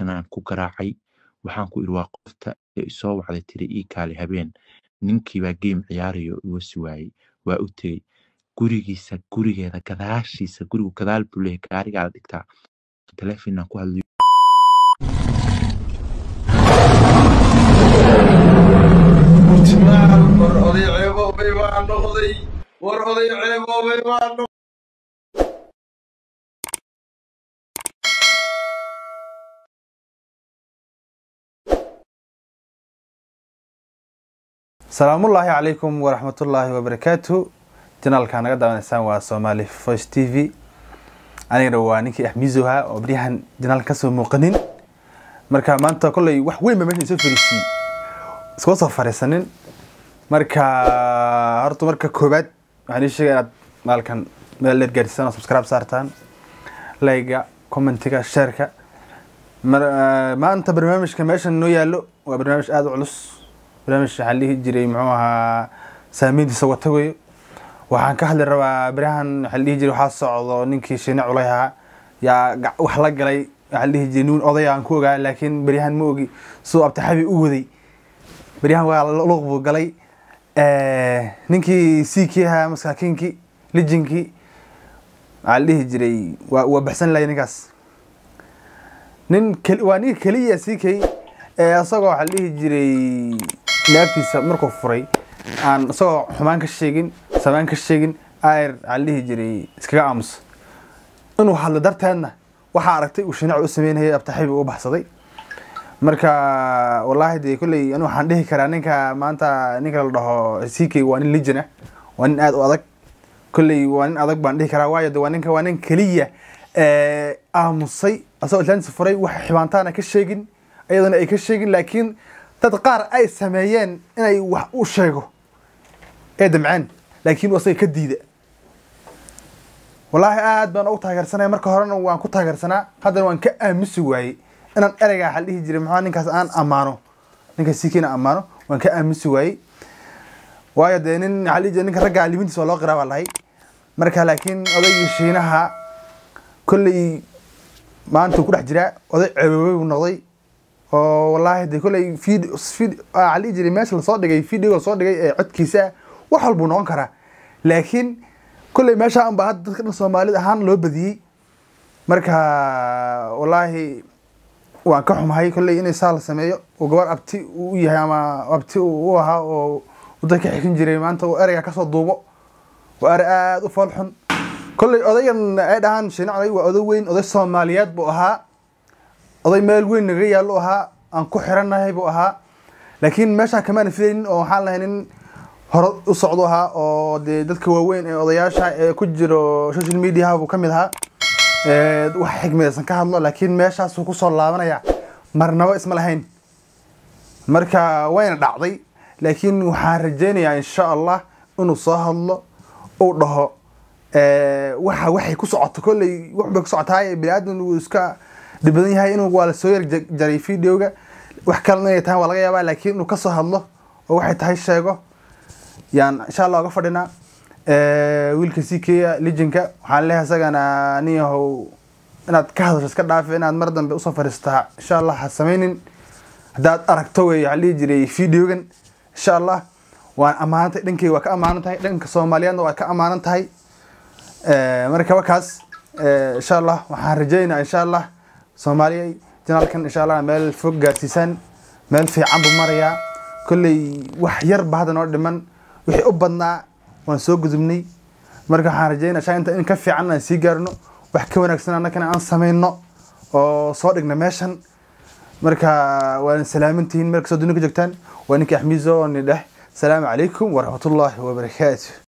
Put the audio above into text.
markanaan ku garaacay waxaan ku iri waa qofta isoo wacday tiri ii kaali habeen ninkiibaa game ciyaarayo si waayey waa u tegey gurigiisa gurigeeda gadaashiisa gurigu gadaal buu leeyahay gaarigaa la dhigtaa telefonaan ku hadlayo salaamullaahi calaykum waraxmatullaahi wabarakaatu janaalka naga daawanaysaan waa soomaali voice t v anigana waa ninkii axmiisoha ah oo baryahan janaalka kasoo muuqanin marka maanta kolley wax weyn ba meeshan isoo fariisiyey iskuma soo fariisanin marka horta marka koowaad waxaan idiin sheegaya inaad maalkan meel dheer gaarsiisaan oo subscribe saartaan layga commentiga sheerka maanta barnaamijka meeshan noo yaallo waa barnaamij aada u culus barnaamij waxaan dhihi jiray muxuu ahaa saameyntiisa wata wey waxaan ka hadli rabaa beriyahan waxaa dhihi jiray waxaa socdo ninkii shiine culayha yaa wax la galay waxaa dhihi jiray nin oday aan ku ogaa laakiin beryahan ma ogi siduu abtixabi u waday beryahan waa luuq buu galay ninkii siikii ahaa masaakiinkii lijinkii waxaa la dhihi jiray waa waa baxsan lahay ninkaas nin waa ninka keliya siikay asagoo waxaa la dhihi jiray naaftiisa markuu furay aan isagoo xumaan ka sheegin samaan ka sheegin ayr aan dhihi jiray iskaga aamus inuu hadlo darteedna waxaa aragtay uu shinac u sameynayay abtaxibi u baxsaday marka wallaahi dee kolley an waxaan dhihi karaa ninka maanta ninka la dhaho sikey waa nin lijina ah, waa nin aada u adag kolley waa nin adag baan dhihi karaa waayo de waa ninka waa nin keliya aamusay asagoo atlantis furay wax xibaantaana ka sheegin iyadana ay ka sheegin laakiin dad qaar ay sameeyeen inay wax u sheego ee damceen laakiin asaga ka diida wallaahi aad baan u taageersanay marka horena waan ku taageersanaa haddana waan ka aamusi waayey inaan ereygaa waxaa dhihi jiray maxaa ninkaas aan ammaano ninkaas sikiina ammaano waan ka aamusi waayey waayo dee nin waxaa dhihi jiray ninka raggaa libintiisa waa loo qiraa baa lahay marka laakiin odaygii shiinaha kolley maanta ku dhex jiraa oday ceebabey buu noqday oo oh, wallaahi de kolley vid waxaa ah, dhihi jiray meesha lasoo dhigay videoga lasoo dhigay ee codkiisa ah wax walbuu noqon karaa laakiin kolley meeshaa unbaa hadda dadka dhan soomaalida ahaan loo badiyey marka wallaahi waan ka xumahay kolley inay saa la sameeyo oo gabar abti u yahay ama abti u ahaa oo wadanka xifin jiray maanta oo ereyga kasoo duubo waa erey aada u fool xun kolley odayan ay dhahaan shinac waa oday weyn oday soomaaliyeed buu ahaa oday meel weyn naga yaallu ahaa aan ku xirannahay buu ahaa laakiin meeshaa kamaana fidaynin oo waxaan lahay nin hore u socdo ahaa oo dee dadka waaweyn ee odayaasha ee ku jiro social mediahabuu ka mid ahaa wax xigmadaysan ka hadlo laakiin meeshaasuu kusoo laabanaya marnabo isma lahayn marka wayna dhacday laakiin waxaan rajeynayaa insha allah inuu soo hadlo uu dhaho waxa waxay ku socoto kolley waxbay ku socotaaye bini aadan uu iska badan yahay in waa lasoo yarjaray videoga wax kalena inay tahay waa laga yaabaa laakiin inuu kasoo hadlo oo waxay tahay sheego yaan insha allah oga fadhinaa wiilka ckya lijinka waxaan leeyahay isagana nin inaad ka hadasho iska dhaafe inaad mar dambe usoo fadhiistaa insha allah ha samaynin haddaad aragto wey waxaa dhihi jiray videogan insha allah waan ammaanantay dhankeyga waa ka ammaanan tahay dhanka soomaaliyeedna waa ka ammaanan tahay markaba kaas insha allah waxaan rajeynayaa insha allah soomaaliya janaalkan insha allah meel fog gaarsiisan meel fiican buu marayaa kolley wax yarba hadda noo dhiman wixii u badnaa waan soo gudubnay marka waxaan rajeynaa shaainta in ka fiican aan sii gaarno wax ka wanaagsan annagana aan samayno oo soo dhigna meeshan marka waan salaamintihiin meel kastoo duni ka joogtaan waa ninka ni dheh salaamu calaykum waraxmatullaahi wabarakaatu